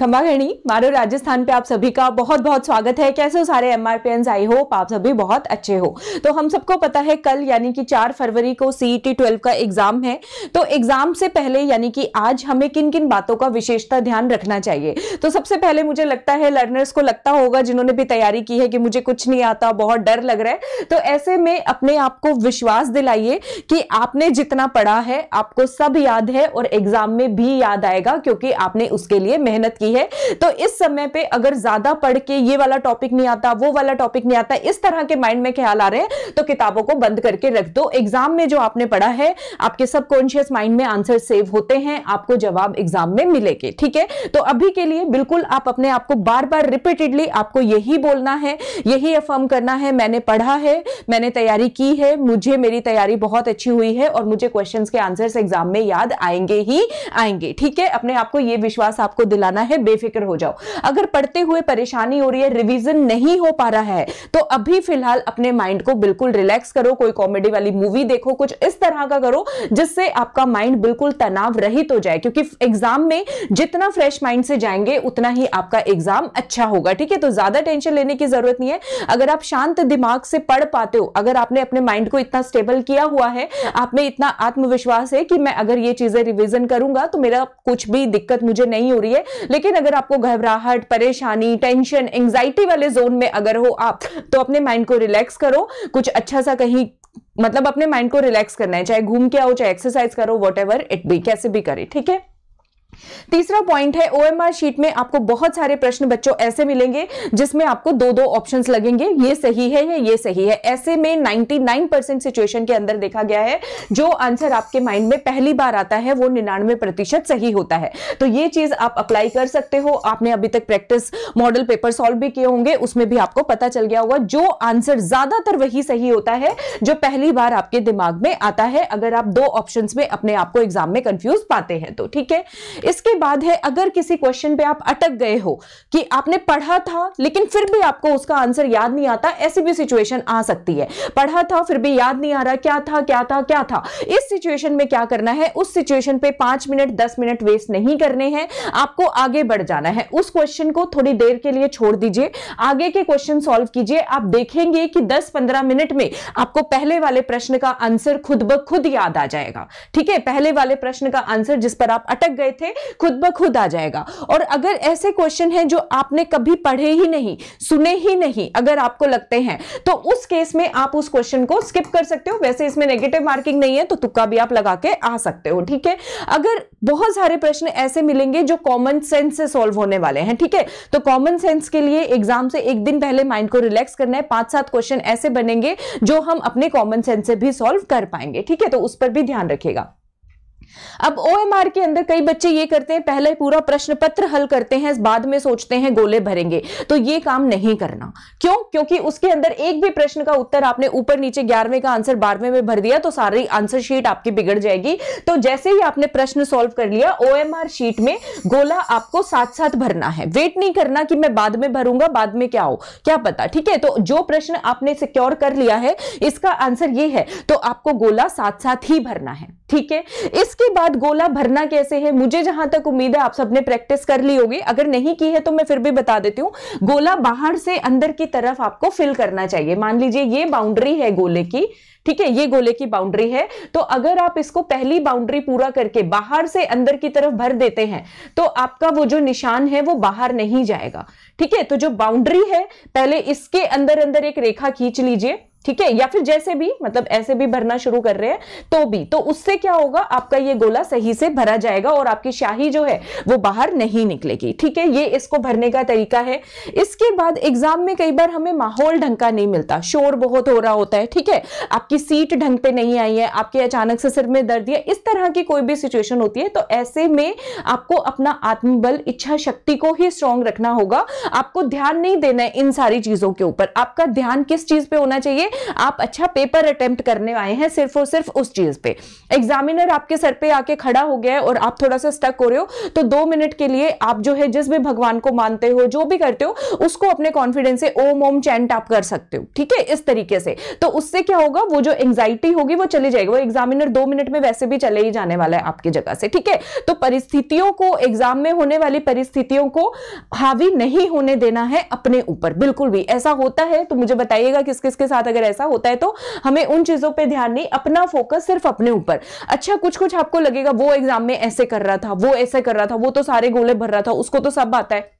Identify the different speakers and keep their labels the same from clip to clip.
Speaker 1: खम्बागणी मारो राजस्थान पे आप सभी का बहुत बहुत स्वागत है कैसे हो सारे एम आर आई होप आप सभी बहुत अच्छे हो तो हम सबको पता है कल यानी कि 4 फरवरी को सीई टी ट्वेल्व का एग्जाम है तो एग्जाम से पहले यानी कि आज हमें किन किन बातों का विशेषता ध्यान रखना चाहिए तो सबसे पहले मुझे लगता है लर्नर्स को लगता होगा जिन्होंने भी तैयारी की है कि मुझे कुछ नहीं आता बहुत डर लग रहा है तो ऐसे में अपने आप को विश्वास दिलाइए कि आपने जितना पढ़ा है आपको सब याद है और एग्जाम में भी याद आएगा क्योंकि आपने उसके लिए मेहनत की की है तो इस समय पे अगर ज्यादा पढ़ के ये वाला टॉपिक नहीं आता वो वाला टॉपिक नहीं आता इस तरह के माइंड में ख्याल आ रहे हैं तो किताबों को बंद करके रख दो एग्जाम में जो आपने पढ़ा है आपके सबकॉन्शियस माइंड में आंसर सेव होते हैं आपको जवाब एग्जाम में मिलेंगे ठीक है तो अभी के लिए बिल्कुल आप अपने आप को बार बार रिपीटेडली आपको यही बोलना है यही अफर्म करना है मैंने पढ़ा है मैंने तैयारी की है मुझे मेरी तैयारी बहुत अच्छी हुई है और मुझे क्वेश्चंस के आंसर्स एग्जाम में याद आएंगे ही आएंगे ठीक है अपने आपको ये विश्वास आपको दिलाना है से बेफिक्र हो जाओ अगर पढ़ते हुए परेशानी हो रही है रिविजन नहीं हो पा रहा है तो अभी फिलहाल अपने माइंड को बिल्कुल रिलैक्स करो कोई कॉमेडी वाली मूवी देखो कुछ इस तरह का करो जिससे आपका माइंड बिल्कुल तनाव रहित हो जाए क्योंकि एग्जाम में जितना फ्रेश माइंड से जाएंगे उतना ही आपका एग्जाम अच्छा होगा ठीक है तो ज्यादा टेंशन लेने की जरूरत नहीं है अगर आप शांत दिमाग से पढ़ पाते हो अगर आपने अपने माइंड को इतना स्टेबल किया हुआ है आप में इतना आत्मविश्वास है कि मैं अगर ये चीजें रिविजन करूंगा तो मेरा कुछ भी दिक्कत मुझे नहीं हो रही है लेकिन लेकिन अगर आपको घबराहट परेशानी टेंशन एंग्जाइटी वाले जोन में अगर हो आप तो अपने माइंड को रिलैक्स करो कुछ अच्छा सा कहीं मतलब अपने माइंड को रिलैक्स करना है चाहे घूम के आओ चाहे एक्सरसाइज करो वट एवर इट बी कैसे भी करे ठीक है तीसरा पॉइंट है ओएमआर शीट में आपको बहुत सारे प्रश्न बच्चों ऐसे मिलेंगे जिसमें आपको दो दो ऑप्शंस लगेंगे ये सही है या ये सही है ऐसे में 99% सिचुएशन के अंदर देखा गया है जो आंसर आपके माइंड में पहली बार आता है वो निन्यानवे प्रतिशत सही होता है तो ये चीज आप अप्लाई कर सकते हो आपने अभी तक प्रैक्टिस मॉडल पेपर सॉल्व भी किए होंगे उसमें भी आपको पता चल गया होगा जो आंसर ज्यादातर वही सही होता है जो पहली बार आपके दिमाग में आता है अगर आप दो ऑप्शन में अपने आप को एग्जाम में कंफ्यूज पाते हैं तो ठीक है इसके बाद है अगर किसी क्वेश्चन पे आप अटक गए हो कि आपने पढ़ा था लेकिन फिर भी आपको उसका आंसर याद नहीं आता ऐसी भी सिचुएशन आ सकती है पढ़ा था फिर भी याद नहीं आ रहा क्या था क्या था क्या था इस सिचुएशन में क्या करना है उस सिचुएशन पे पांच मिनट दस मिनट वेस्ट नहीं करने हैं आपको आगे बढ़ जाना है उस क्वेश्चन को थोड़ी देर के लिए छोड़ दीजिए आगे के क्वेश्चन सॉल्व कीजिए आप देखेंगे कि दस पंद्रह मिनट में आपको पहले वाले प्रश्न का आंसर खुद ब खुद याद आ जाएगा ठीक है पहले वाले प्रश्न का आंसर जिस पर आप अटक गए थे में खुद ब खुद आ जाएगा और अगर ऐसे क्वेश्चन हैं जो आपने कभी पढ़े ही नहीं सुने ही नहीं अगर आपको लगते हैं तो उस केस में आप उस क्वेश्चन को स्किप कर सकते हो वैसे इसमें नेगेटिव मार्किंग नहीं है तो तुक्का भी आप लगा के आ सकते हो ठीक है अगर बहुत सारे प्रश्न ऐसे मिलेंगे जो कॉमन सेंस से सॉल्व होने वाले हैं ठीक है थीके? तो कॉमन सेंस के लिए एग्जाम से एक दिन पहले माइंड को रिलैक्स करना है पांच सात क्वेश्चन ऐसे बनेंगे जो हम अपने कॉमन सेंस से भी सॉल्व कर पाएंगे ठीक है तो उस पर भी ध्यान रखिएगा अब ओएमआर के अंदर कई बच्चे ये करते हैं पहले पूरा प्रश्न पत्र हल करते हैं बाद में सोचते हैं गोले भरेंगे तो ये काम नहीं करना क्यों क्योंकि उसके अंदर एक भी प्रश्न का उत्तर आपने ऊपर नीचे ग्यारहवें का आंसर बारहवें में भर दिया तो सारी आंसर शीट आपकी बिगड़ जाएगी तो जैसे ही आपने प्रश्न सोल्व कर लिया ओ शीट में गोला आपको साथ साथ भरना है वेट नहीं करना कि मैं बाद में भरूंगा बाद में क्या हो क्या पता ठीक है तो जो प्रश्न आपने सिक्योर कर लिया है इसका आंसर ये है तो आपको गोला साथ साथ ही भरना है ठीक है इस उसके बाद गोला भरना कैसे है मुझे जहां तक उम्मीद है आप सबने प्रैक्टिस कर ली होगी अगर नहीं की है तो मैं फिर भी बता देती हूँ गोला बाहर से अंदर की तरफ आपको फिल करना चाहिए मान लीजिए ये बाउंड्री है गोले की ठीक है ये गोले की बाउंड्री है तो अगर आप इसको पहली बाउंड्री पूरा करके बाहर से अंदर की तरफ भर देते हैं तो आपका वो जो निशान है वो बाहर नहीं जाएगा ठीक है तो जो बाउंड्री है पहले इसके अंदर अंदर एक रेखा खींच लीजिए ठीक है या फिर जैसे भी मतलब ऐसे भी भरना शुरू कर रहे हैं तो भी तो उससे क्या होगा आपका ये गोला सही से भरा जाएगा और आपकी शाही जो है वो बाहर नहीं निकलेगी ठीक है ये इसको भरने का तरीका है इसके बाद एग्जाम में कई बार हमें माहौल ढंग का नहीं मिलता शोर बहुत हो रहा होता है ठीक है आपकी सीट ढंग पे नहीं आई है आपके अचानक से सिर में दर्द या इस तरह की कोई भी सिचुएशन होती है तो ऐसे में आपको अपना आत्मबल इच्छा शक्ति को ही स्ट्रांग रखना होगा आपको ध्यान नहीं देना है इन सारी चीजों के ऊपर आपका ध्यान किस चीज पे होना चाहिए आप अच्छा पेपर अटेम्प्ट करने आए हैं सिर्फ और सिर्फ उस चीज पे एग्जामिनर आपके सर पे आके खड़ा हो गया है और आप थोड़ा सा स्टक हो रहे हो तो दो मिनट के लिए आप जो है जिस भी भगवान को मानते हो जो भी करते हो उसको अपने कॉन्फिडेंस से ओम ओम चैंट आप कर सकते हो ठीक है इस तरीके से तो उससे क्या होगा वो जो एंग्जाइटी होगी वो चली जाएगी वो एग्जामिनर दो मिनट में वैसे भी चले ही जाने वाला है आपकी जगह से ठीक है तो परिस्थितियों को एग्जाम में होने वाली परिस्थितियों को हावी नहीं होने देना है अपने ऊपर बिल्कुल भी ऐसा होता है तो मुझे बताइएगा किस किस के साथ अगर अगर ऐसा होता है तो हमें उन चीज़ों पर ध्यान नहीं अपना फोकस सिर्फ अपने ऊपर अच्छा कुछ कुछ आपको लगेगा वो एग्जाम में ऐसे कर रहा था वो ऐसे कर रहा था वो तो सारे गोले भर रहा था उसको तो सब आता है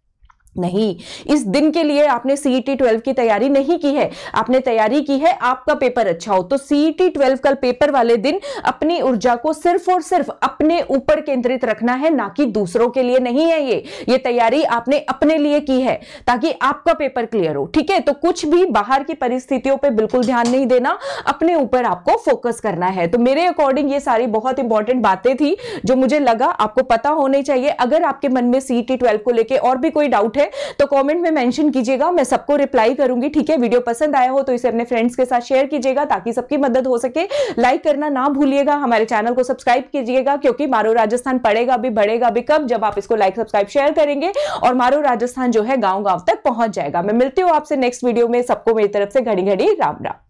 Speaker 1: नहीं इस दिन के लिए आपने सीईटी ट्वेल्व e की तैयारी नहीं की है आपने तैयारी की है आपका पेपर अच्छा हो तो सीईटी ट्वेल्व का पेपर वाले दिन अपनी ऊर्जा को सिर्फ और सिर्फ अपने ऊपर केंद्रित रखना है ना कि दूसरों के लिए नहीं है ये ये तैयारी आपने अपने लिए की है ताकि आपका पेपर क्लियर हो ठीक है तो कुछ भी बाहर की परिस्थितियों पर बिल्कुल ध्यान नहीं देना अपने ऊपर आपको फोकस करना है तो मेरे अकॉर्डिंग ये सारी बहुत इंपॉर्टेंट बातें थी जो मुझे लगा आपको पता होने चाहिए अगर आपके मन में सीईटी ट्वेल्व e को लेकर और भी कोई डाउट है है तो कॉमेंट में मैंशन कीजिएगा मैं सबको रिप्लाई करूंगी ठीक है वीडियो पसंद आया हो तो इसे अपने फ्रेंड्स के साथ शेयर कीजिएगा ताकि सबकी मदद हो सके लाइक करना ना भूलिएगा हमारे चैनल को सब्सक्राइब कीजिएगा क्योंकि मारो राजस्थान पड़ेगा भी बढ़ेगा भी कब जब आप इसको लाइक सब्सक्राइब शेयर करेंगे और मारो राजस्थान जो है गाँव गाँव तक पहुंच जाएगा मैं मिलती हूँ आपसे नेक्स्ट वीडियो में सबको मेरी तरफ से घड़ी घड़ी राम राम